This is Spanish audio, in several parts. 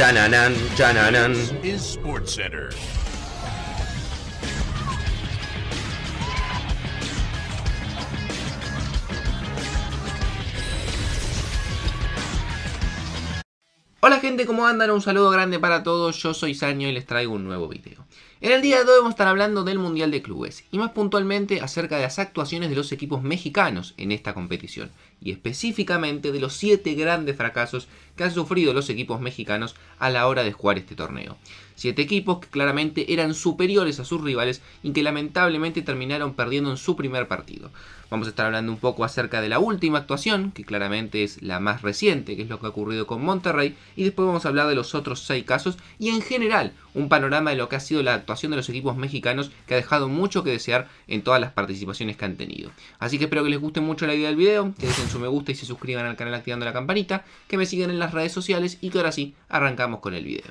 Chananan, chananan. Hola gente, ¿cómo andan? Un saludo grande para todos, yo soy Saño y les traigo un nuevo video. En el día de hoy vamos a estar hablando del Mundial de Clubes, y más puntualmente acerca de las actuaciones de los equipos mexicanos en esta competición y específicamente de los siete grandes fracasos que han sufrido los equipos mexicanos a la hora de jugar este torneo. Siete equipos que claramente eran superiores a sus rivales y que lamentablemente terminaron perdiendo en su primer partido. Vamos a estar hablando un poco acerca de la última actuación, que claramente es la más reciente, que es lo que ha ocurrido con Monterrey, y después vamos a hablar de los otros seis casos y en general un panorama de lo que ha sido la actuación de los equipos mexicanos que ha dejado mucho que desear en todas las participaciones que han tenido. Así que espero que les guste mucho la idea del video, su me gusta y se suscriban al canal activando la campanita, que me sigan en las redes sociales y que ahora sí, arrancamos con el video.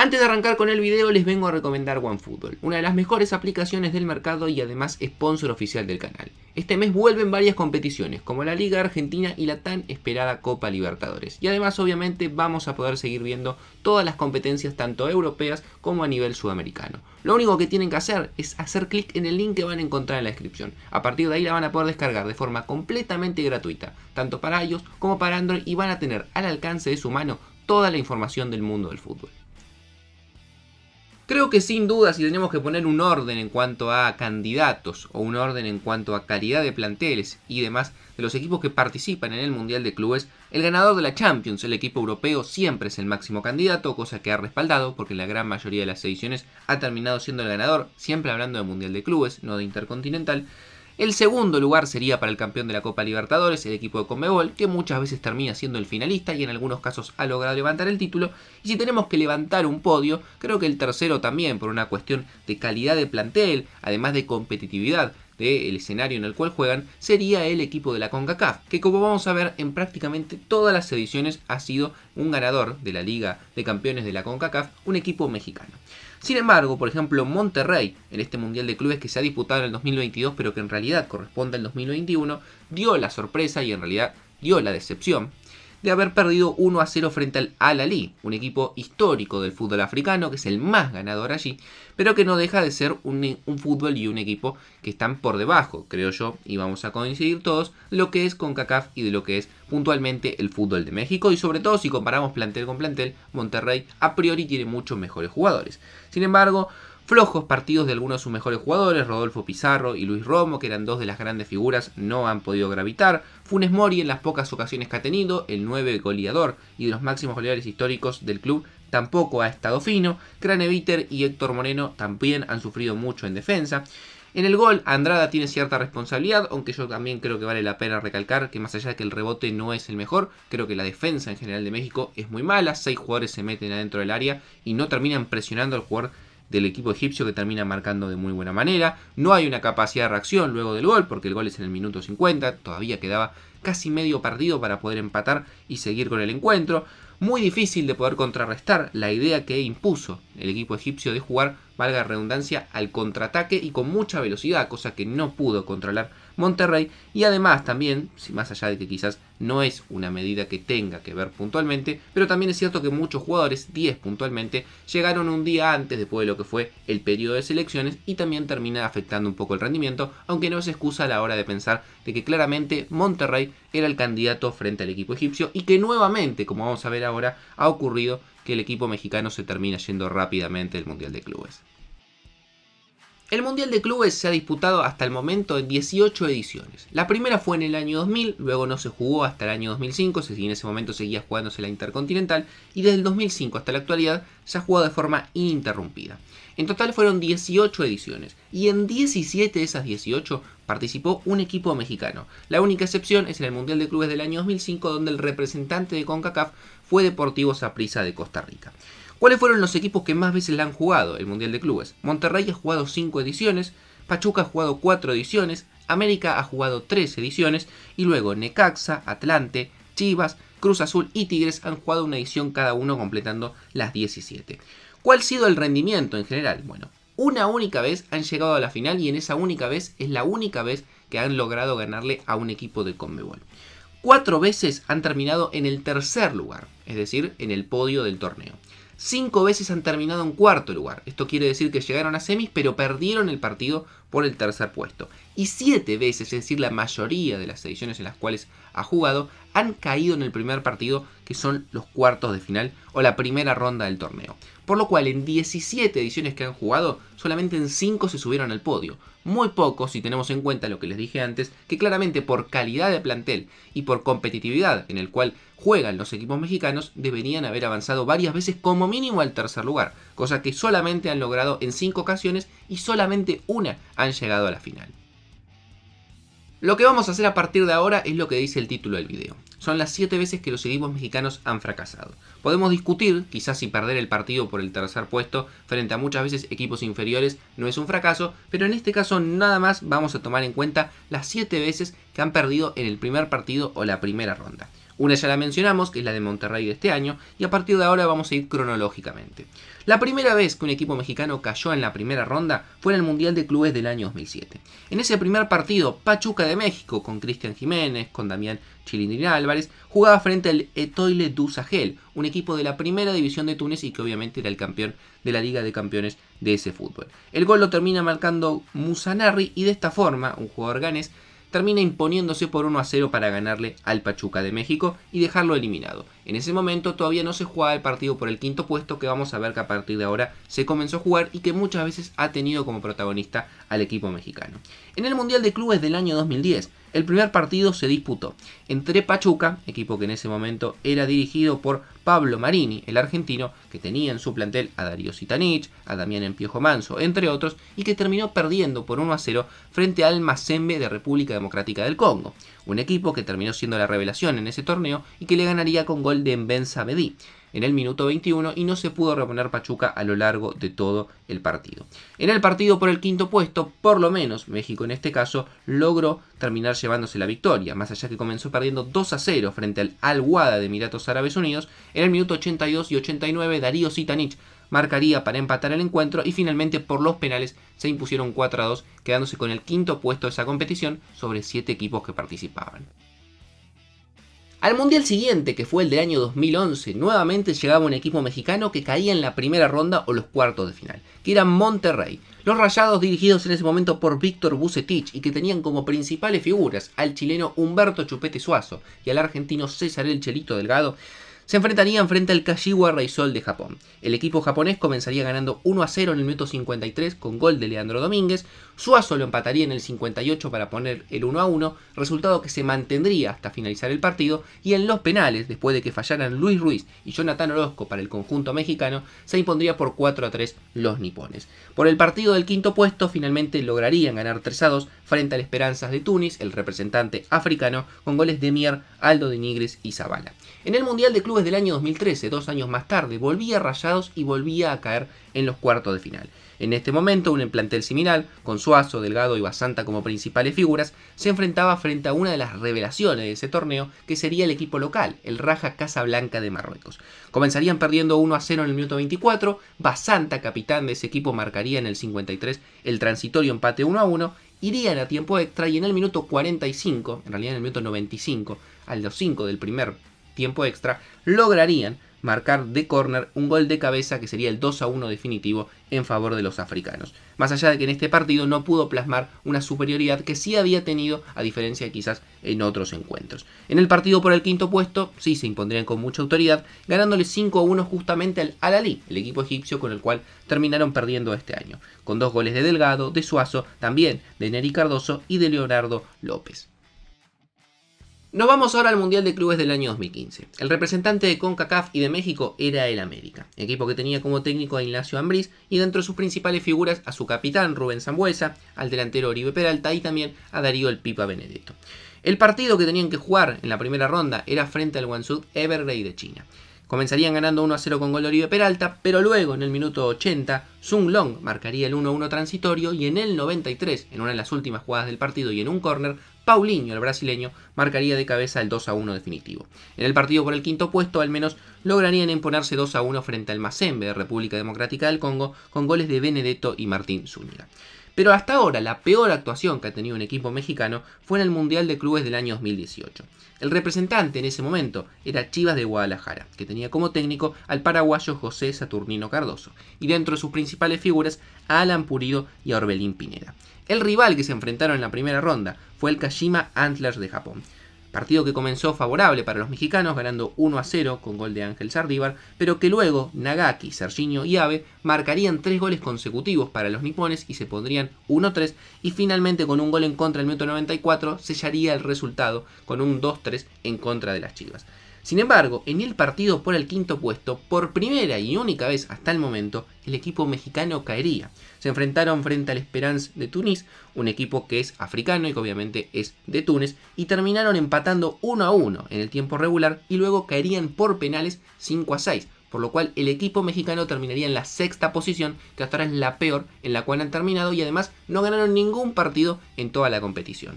Antes de arrancar con el video les vengo a recomendar OneFootball, una de las mejores aplicaciones del mercado y además sponsor oficial del canal. Este mes vuelven varias competiciones, como la Liga Argentina y la tan esperada Copa Libertadores. Y además obviamente vamos a poder seguir viendo todas las competencias tanto europeas como a nivel sudamericano. Lo único que tienen que hacer es hacer clic en el link que van a encontrar en la descripción. A partir de ahí la van a poder descargar de forma completamente gratuita, tanto para iOS como para Android y van a tener al alcance de su mano toda la información del mundo del fútbol. Creo que sin duda si tenemos que poner un orden en cuanto a candidatos o un orden en cuanto a calidad de planteles y demás de los equipos que participan en el Mundial de Clubes, el ganador de la Champions, el equipo europeo, siempre es el máximo candidato, cosa que ha respaldado porque la gran mayoría de las ediciones ha terminado siendo el ganador, siempre hablando de Mundial de Clubes, no de Intercontinental. El segundo lugar sería para el campeón de la Copa Libertadores, el equipo de Conmebol, que muchas veces termina siendo el finalista y en algunos casos ha logrado levantar el título. Y si tenemos que levantar un podio, creo que el tercero también, por una cuestión de calidad de plantel, además de competitividad, del escenario en el cual juegan sería el equipo de la CONCACAF, que como vamos a ver en prácticamente todas las ediciones ha sido un ganador de la Liga de Campeones de la CONCACAF, un equipo mexicano. Sin embargo, por ejemplo, Monterrey, en este Mundial de Clubes que se ha disputado en el 2022, pero que en realidad corresponde al 2021, dio la sorpresa y en realidad dio la decepción de haber perdido 1 a 0 frente al Al Ali, un equipo histórico del fútbol africano que es el más ganador allí, pero que no deja de ser un, un fútbol y un equipo que están por debajo, creo yo, y vamos a coincidir todos, lo que es con CACAF y de lo que es puntualmente el fútbol de México, y sobre todo si comparamos plantel con plantel, Monterrey a priori tiene muchos mejores jugadores. Sin embargo, Flojos partidos de algunos de sus mejores jugadores, Rodolfo Pizarro y Luis Romo, que eran dos de las grandes figuras, no han podido gravitar. Funes Mori en las pocas ocasiones que ha tenido, el 9 goleador y de los máximos goleadores históricos del club, tampoco ha estado fino. Craneviter y Héctor Moreno también han sufrido mucho en defensa. En el gol, Andrada tiene cierta responsabilidad, aunque yo también creo que vale la pena recalcar que más allá de que el rebote no es el mejor, creo que la defensa en general de México es muy mala, seis jugadores se meten adentro del área y no terminan presionando al jugador del equipo egipcio que termina marcando de muy buena manera. No hay una capacidad de reacción luego del gol, porque el gol es en el minuto 50, todavía quedaba casi medio partido para poder empatar y seguir con el encuentro. Muy difícil de poder contrarrestar la idea que impuso el equipo egipcio de jugar, valga redundancia, al contraataque y con mucha velocidad, cosa que no pudo controlar Monterrey. Y además también, más allá de que quizás no es una medida que tenga que ver puntualmente, pero también es cierto que muchos jugadores, 10 puntualmente, llegaron un día antes después de lo que fue el periodo de selecciones y también termina afectando un poco el rendimiento, aunque no es excusa a la hora de pensar de que claramente Monterrey era el candidato frente al equipo egipcio y que nuevamente, como vamos a ver ahora, ha ocurrido que el equipo mexicano se termina yendo rápidamente del Mundial de Clubes. El Mundial de Clubes se ha disputado hasta el momento en 18 ediciones. La primera fue en el año 2000, luego no se jugó hasta el año 2005, y en ese momento seguía jugándose la Intercontinental, y desde el 2005 hasta la actualidad se ha jugado de forma ininterrumpida. En total fueron 18 ediciones, y en 17 de esas 18 participó un equipo mexicano. La única excepción es en el Mundial de Clubes del año 2005, donde el representante de CONCACAF fue Deportivo Saprissa de Costa Rica. ¿Cuáles fueron los equipos que más veces la han jugado el Mundial de Clubes? Monterrey ha jugado 5 ediciones, Pachuca ha jugado 4 ediciones, América ha jugado 3 ediciones y luego Necaxa, Atlante, Chivas, Cruz Azul y Tigres han jugado una edición cada uno completando las 17. ¿Cuál ha sido el rendimiento en general? Bueno, una única vez han llegado a la final y en esa única vez es la única vez que han logrado ganarle a un equipo de Conmebol. Cuatro veces han terminado en el tercer lugar, es decir, en el podio del torneo. Cinco veces han terminado en cuarto lugar. Esto quiere decir que llegaron a semis, pero perdieron el partido por el tercer puesto. Y siete veces, es decir, la mayoría de las ediciones en las cuales ha jugado, han caído en el primer partido, que son los cuartos de final o la primera ronda del torneo por lo cual en 17 ediciones que han jugado, solamente en 5 se subieron al podio. Muy pocos si tenemos en cuenta lo que les dije antes, que claramente por calidad de plantel y por competitividad en el cual juegan los equipos mexicanos, deberían haber avanzado varias veces como mínimo al tercer lugar, cosa que solamente han logrado en 5 ocasiones y solamente una han llegado a la final. Lo que vamos a hacer a partir de ahora es lo que dice el título del video. Son las 7 veces que los equipos mexicanos han fracasado. Podemos discutir, quizás si perder el partido por el tercer puesto frente a muchas veces equipos inferiores no es un fracaso, pero en este caso nada más vamos a tomar en cuenta las 7 veces que han perdido en el primer partido o la primera ronda. Una ya la mencionamos, que es la de Monterrey de este año, y a partir de ahora vamos a ir cronológicamente. La primera vez que un equipo mexicano cayó en la primera ronda fue en el Mundial de Clubes del año 2007. En ese primer partido, Pachuca de México, con Cristian Jiménez, con Damián Chilindrin Álvarez, jugaba frente al Etoile du Sahel, un equipo de la primera división de Túnez y que obviamente era el campeón de la Liga de Campeones de ese fútbol. El gol lo termina marcando Musanarri y de esta forma, un jugador ganes termina imponiéndose por 1 a 0 para ganarle al Pachuca de México y dejarlo eliminado. En ese momento todavía no se jugaba el partido por el quinto puesto que vamos a ver que a partir de ahora se comenzó a jugar y que muchas veces ha tenido como protagonista al equipo mexicano. En el Mundial de Clubes del año 2010, el primer partido se disputó entre Pachuca, equipo que en ese momento era dirigido por Pablo Marini, el argentino, que tenía en su plantel a Darío Sitanich, a Damián Empiojo Manso, entre otros, y que terminó perdiendo por 1 a 0 frente al Mazembe de República Democrática del Congo, un equipo que terminó siendo la revelación en ese torneo y que le ganaría con gol de Medí en el minuto 21 y no se pudo reponer Pachuca a lo largo de todo el partido. En el partido por el quinto puesto, por lo menos México en este caso logró terminar llevándose la victoria, más allá que comenzó perdiendo 2 a 0 frente al Alguada de Emiratos Árabes Unidos, en el minuto 82 y 89 Darío Sitanich marcaría para empatar el encuentro y finalmente por los penales se impusieron 4 a 2, quedándose con el quinto puesto de esa competición sobre 7 equipos que participaban. Al mundial siguiente, que fue el del año 2011, nuevamente llegaba un equipo mexicano que caía en la primera ronda o los cuartos de final, que era Monterrey. Los rayados dirigidos en ese momento por Víctor Bucetich y que tenían como principales figuras al chileno Humberto Chupete Suazo y al argentino César El Chelito Delgado, se enfrentarían frente al Kashiwa Reysol de Japón. El equipo japonés comenzaría ganando 1 a 0 en el minuto 53 con gol de Leandro Domínguez, Suazo lo empataría en el 58 para poner el 1 a 1, resultado que se mantendría hasta finalizar el partido, y en los penales, después de que fallaran Luis Ruiz y Jonathan Orozco para el conjunto mexicano, se impondría por 4 a 3 los nipones. Por el partido del quinto puesto, finalmente lograrían ganar 3 a 2 frente al Esperanzas de Tunis, el representante africano, con goles de Mier, Aldo de Nigres y Zavala. En el Mundial de Clubes del año 2013, dos años más tarde, volvía Rayados y volvía a caer en los cuartos de final. En este momento, un plantel similar, con Suazo, Delgado y Basanta como principales figuras, se enfrentaba frente a una de las revelaciones de ese torneo, que sería el equipo local, el Raja Casablanca de Marruecos. Comenzarían perdiendo 1 a 0 en el minuto 24, Basanta, capitán de ese equipo, marcaría en el 53 el transitorio empate 1 a 1, irían a tiempo extra y en el minuto 45, en realidad en el minuto 95, al 2-5 del primer tiempo extra, lograrían marcar de córner un gol de cabeza que sería el 2 a 1 definitivo en favor de los africanos. Más allá de que en este partido no pudo plasmar una superioridad que sí había tenido, a diferencia quizás en otros encuentros. En el partido por el quinto puesto, sí se impondrían con mucha autoridad, ganándole 5 a 1 justamente al al el equipo egipcio con el cual terminaron perdiendo este año, con dos goles de Delgado, de Suazo, también de Neri Cardoso y de Leonardo López. Nos vamos ahora al Mundial de Clubes del año 2015. El representante de CONCACAF y de México era el América, equipo que tenía como técnico a Ignacio Ambriz y dentro de sus principales figuras a su capitán Rubén Zambuesa, al delantero Oribe Peralta y también a Darío El Pipa Benedetto. El partido que tenían que jugar en la primera ronda era frente al Guangzhou Evergrey de China. Comenzarían ganando 1 a 0 con gol de Oribe Peralta, pero luego en el minuto 80 Sung Long marcaría el 1-1 transitorio y en el 93, en una de las últimas jugadas del partido y en un córner, Paulinho, el brasileño, marcaría de cabeza el 2 a 1 definitivo. En el partido por el quinto puesto, al menos, lograrían imponerse 2 a 1 frente al Mazembe de República Democrática del Congo con goles de Benedetto y Martín Zúñiga. Pero hasta ahora la peor actuación que ha tenido un equipo mexicano fue en el Mundial de Clubes del año 2018. El representante en ese momento era Chivas de Guadalajara, que tenía como técnico al paraguayo José Saturnino Cardoso, y dentro de sus principales figuras a Alan Purido y a Orbelín Pineda. El rival que se enfrentaron en la primera ronda fue el Kashima Antlers de Japón, Partido que comenzó favorable para los mexicanos, ganando 1 0 con gol de Ángel Sardívar, pero que luego Nagaki, Serginho y Abe marcarían 3 goles consecutivos para los nipones y se pondrían 1-3 y finalmente con un gol en contra del minuto 94 sellaría el resultado con un 2-3 en contra de las Chivas. Sin embargo, en el partido por el quinto puesto, por primera y única vez hasta el momento, el equipo mexicano caería. Se enfrentaron frente al Esperance de Túnez, un equipo que es africano y que obviamente es de Túnez, y terminaron empatando 1 a 1 en el tiempo regular y luego caerían por penales 5 a 6 por lo cual el equipo mexicano terminaría en la sexta posición, que hasta ahora es la peor en la cual han terminado y además no ganaron ningún partido en toda la competición.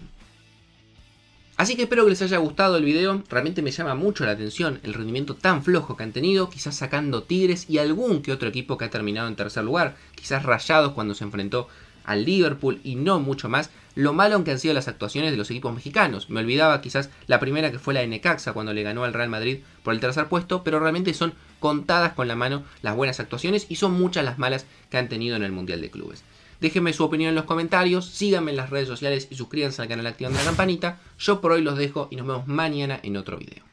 Así que espero que les haya gustado el video, realmente me llama mucho la atención el rendimiento tan flojo que han tenido, quizás sacando Tigres y algún que otro equipo que ha terminado en tercer lugar, quizás Rayados cuando se enfrentó al Liverpool y no mucho más, lo malo que han sido las actuaciones de los equipos mexicanos. Me olvidaba quizás la primera que fue la Necaxa cuando le ganó al Real Madrid por el tercer puesto, pero realmente son contadas con la mano las buenas actuaciones y son muchas las malas que han tenido en el Mundial de Clubes. Déjenme su opinión en los comentarios, síganme en las redes sociales y suscríbanse al canal activando la campanita. Yo por hoy los dejo y nos vemos mañana en otro video.